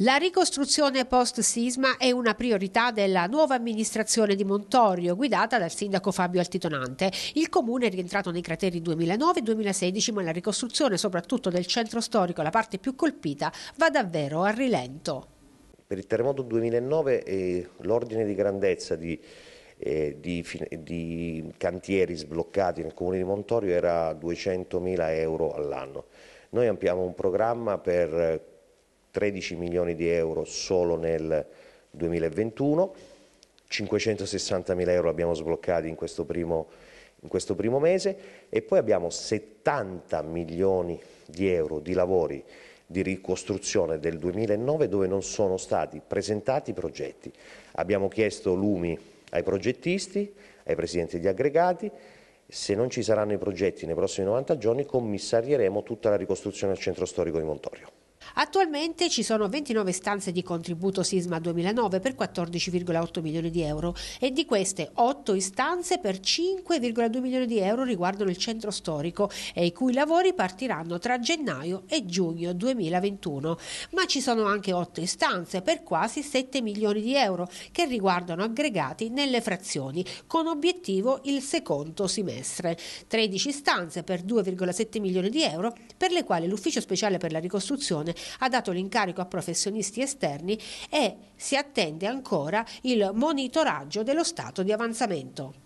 La ricostruzione post-sisma è una priorità della nuova amministrazione di Montorio, guidata dal sindaco Fabio Altitonante. Il comune è rientrato nei crateri 2009 2016, ma la ricostruzione, soprattutto del centro storico, la parte più colpita, va davvero a rilento. Per il terremoto 2009 eh, l'ordine di grandezza di, eh, di, di cantieri sbloccati nel comune di Montorio era 200.000 euro all'anno. Noi ampliamo un programma per 13 milioni di euro solo nel 2021, 560 mila euro abbiamo sbloccati in questo primo, in questo primo mese e poi abbiamo 70 milioni di euro di lavori di ricostruzione del 2009 dove non sono stati presentati progetti. Abbiamo chiesto lumi ai progettisti, ai presidenti di aggregati, se non ci saranno i progetti nei prossimi 90 giorni commissarieremo tutta la ricostruzione al centro storico di Montorio. Attualmente ci sono 29 stanze di contributo sisma 2009 per 14,8 milioni di euro e di queste 8 istanze per 5,2 milioni di euro riguardano il centro storico e i cui lavori partiranno tra gennaio e giugno 2021. Ma ci sono anche 8 istanze per quasi 7 milioni di euro che riguardano aggregati nelle frazioni con obiettivo il secondo semestre. 13 istanze per 2,7 milioni di euro per le quali l'Ufficio Speciale per la Ricostruzione ha dato l'incarico a professionisti esterni e si attende ancora il monitoraggio dello stato di avanzamento.